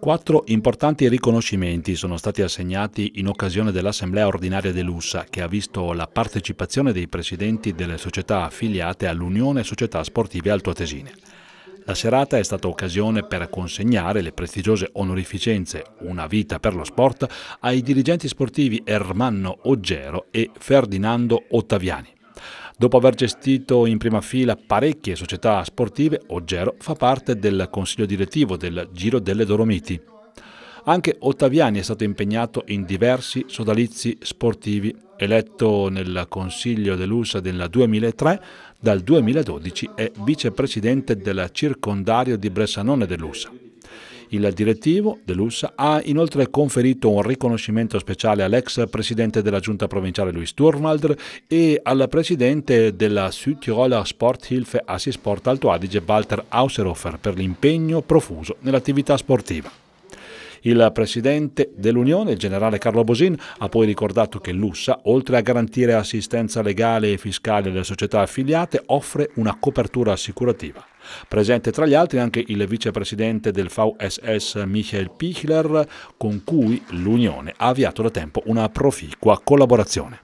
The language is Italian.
Quattro importanti riconoscimenti sono stati assegnati in occasione dell'Assemblea ordinaria di Lussa, che ha visto la partecipazione dei presidenti delle società affiliate all'Unione Società Sportive Altoatesine. La serata è stata occasione per consegnare le prestigiose onorificenze Una vita per lo sport ai dirigenti sportivi Ermanno Oggero e Ferdinando Ottaviani. Dopo aver gestito in prima fila parecchie società sportive, Oggero fa parte del consiglio direttivo del Giro delle Dolomiti. Anche Ottaviani è stato impegnato in diversi sodalizi sportivi, eletto nel Consiglio dell'USA del 2003, dal 2012 è vicepresidente del circondario di Bressanone dell'USA. Il direttivo dell'USSA ha inoltre conferito un riconoscimento speciale all'ex presidente della giunta provinciale Luis Turmaldr e al presidente della Südtiroler Sporthilfe Assisport Alto Adige Walter Hauserhofer per l'impegno profuso nell'attività sportiva. Il presidente dell'Unione, il generale Carlo Bosin, ha poi ricordato che l'USSA, oltre a garantire assistenza legale e fiscale alle società affiliate, offre una copertura assicurativa. Presente tra gli altri anche il vicepresidente del VSS Michael Pichler, con cui l'Unione ha avviato da tempo una proficua collaborazione.